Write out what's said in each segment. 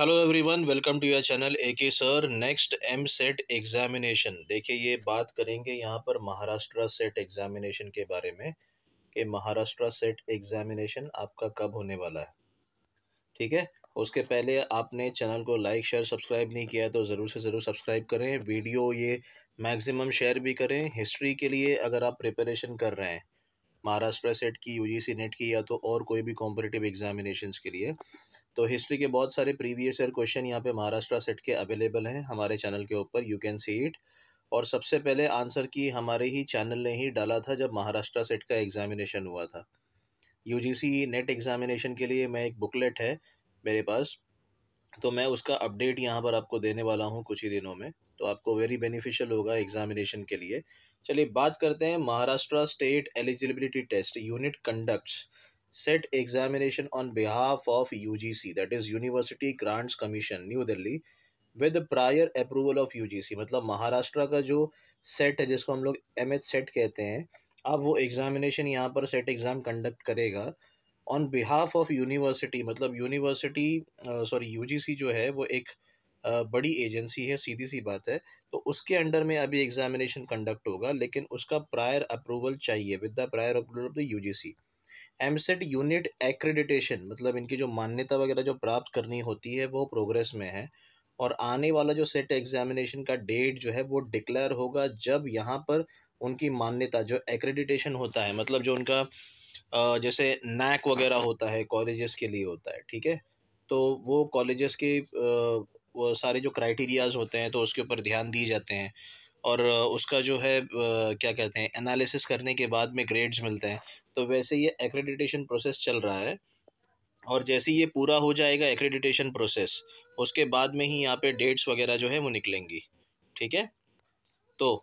hello everyone welcome to your channel A K sir next M SET examination देखिए ये बात करेंगे यहाँ पर महाराष्ट्र सेट एग्ज़ामिनेशन के बारे में कि महाराष्ट्र सेट एग्ज़ामिनेशन आपका कब होने वाला है ठीक है उसके पहले आपने चैनल को लाइक शेयर सब्सक्राइब नहीं किया तो ज़रूर से ज़रूर सब्सक्राइब करें वीडियो ये मैक्सिमम शेयर भी करें हिस्ट्री के लिए अगर आप प्रिपरेशन कर रहे हैं महाराष्ट्र सेट की यूजीसी नेट की या तो और कोई भी कॉम्पिटेटिव एग्जामिनेशन के लिए तो हिस्ट्री के बहुत सारे प्रीवियस ईयर क्वेश्चन यहाँ पे महाराष्ट्र सेट के अवेलेबल हैं हमारे चैनल के ऊपर यू कैन सी इट और सबसे पहले आंसर की हमारे ही चैनल ने ही डाला था जब महाराष्ट्र सेट का एग्ज़ामिनेशन हुआ था यू नेट एग्ज़ामिनेशन के लिए मैं एक बुकलेट है मेरे पास तो मैं उसका अपडेट यहाँ पर आपको देने वाला हूँ कुछ ही दिनों में तो आपको वेरी बेनिफिशियल होगा एग्जामिनेशन के लिए चलिए बात करते हैं Maharashtra state eligibility test unit conducts SET examination on behalf of UGC that is University Grants Commission New Delhi with prior approval of C मतलब महाराष्ट्र का जो सेट है जिसको हम लोग एम सेट कहते हैं अब वो एग्ज़ामिनेशन यहाँ पर सेट एग्ज़ाम कंडक्ट करेगा ऑन बिहाफ ऑफ यूनिवर्सिटी मतलब यूनिवर्सिटी सॉरी यू जो है वो एक uh, बड़ी एजेंसी है सीधी सी बात है तो उसके अंडर में अभी एग्जामिनेशन कंडक्ट होगा लेकिन उसका प्रायर अप्रूवल चाहिए with the prior approval of the U G C MSET unit accreditation मतलब इनकी जो मान्यता वगैरह जो प्राप्त करनी होती है वो प्रोग्रेस में है और आने वाला जो सेट एग्जामिनेशन का डेट जो है वो डिक्लेयर होगा जब यहाँ पर उनकी मान्यता जो एक्रेडिटेशन होता है मतलब जो उनका जैसे नैक वगैरह होता है कॉलेजेस के लिए होता है ठीक है तो वो कॉलेजेस के वो सारे जो क्राइटेरियाज होते हैं तो उसके ऊपर ध्यान दिए जाते हैं और उसका जो है क्या कहते हैं एनालिसिस करने के बाद में ग्रेड्स मिलते हैं तो वैसे ये एक्रेडिटेशन प्रोसेस चल रहा है और जैसे ये पूरा हो जाएगा एक्रेडिटेशन प्रोसेस उसके बाद में ही यहाँ पे डेट्स वगैरह जो है वो निकलेंगी ठीक है तो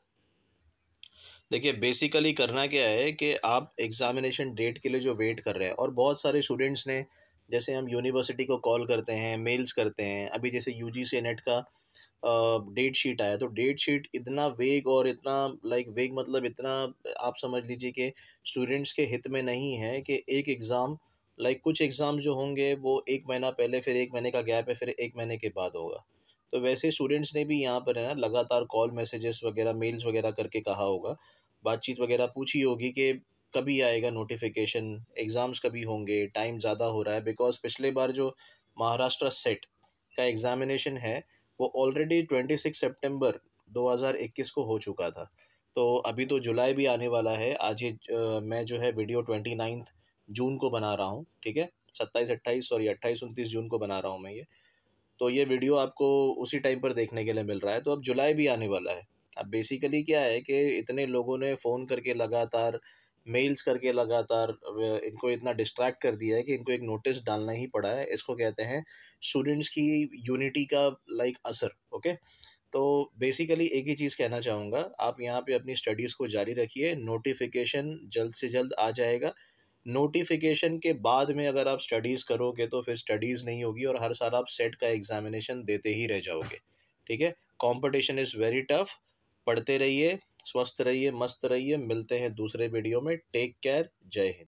देखिए बेसिकली करना क्या है कि आप एग्ज़ामिनेशन डेट के लिए जो वेट कर रहे हैं और बहुत सारे स्टूडेंट्स ने जैसे हम यूनिवर्सिटी को कॉल करते हैं मेल्स करते हैं अभी जैसे यू जी सी नेट का डेट शीट आया तो डेट शीट इतना वेग और इतना लाइक वेग मतलब इतना आप समझ लीजिए कि स्टूडेंट्स के हित में नहीं है कि एक एग्ज़ाम लाइक कुछ एग्ज़ाम जो होंगे वो एक महीना पहले फिर एक महीने का गैप है फिर एक महीने के बाद होगा तो वैसे स्टूडेंट्स ने भी यहाँ पर है ना लगातार कॉल मैसेजेस वगैरह मेल्स वगैरह करके कहा होगा बातचीत वगैरह पूछी होगी कि कभी आएगा नोटिफिकेशन एग्ज़ाम्स कभी होंगे टाइम ज़्यादा हो रहा है बिकॉज पिछले बार जो महाराष्ट्र सेट का एग्ज़ामिनेशन है वो ऑलरेडी ट्वेंटी सिक्स सेप्टेम्बर दो हज़ार इक्कीस को हो चुका था तो अभी तो जुलाई भी आने वाला है आज ही मैं जो है वीडियो ट्वेंटी नाइन्थ जून को बना रहा हूँ ठीक है सत्ताईस अट्ठाईस सॉरी अट्ठाईस उनतीस जून को बना रहा हूँ मैं ये तो ये वीडियो आपको उसी टाइम पर देखने के लिए मिल रहा है तो अब जुलाई भी आने वाला है अब बेसिकली क्या है कि इतने लोगों ने फ़ोन करके लगातार मेल्स करके लगातार इनको इतना डिस्ट्रैक्ट कर दिया है कि इनको एक नोटिस डालना ही पड़ा है इसको कहते हैं स्टूडेंट्स की यूनिटी का लाइक असर ओके तो बेसिकली एक ही चीज़ कहना चाहूँगा आप यहाँ पे अपनी स्टडीज़ को जारी रखिए नोटिफिकेशन जल्द से जल्द आ जाएगा नोटिफिकेशन के बाद में अगर आप स्टडीज़ करोगे तो फिर स्टडीज़ नहीं होगी और हर साल आप सेट का एग्ज़ामिनेशन देते ही रह जाओगे ठीक है कॉम्पिटिशन इज़ वेरी टफ पढ़ते रहिए स्वस्थ रहिए मस्त रहिए मिलते हैं दूसरे वीडियो में टेक केयर जय हिंद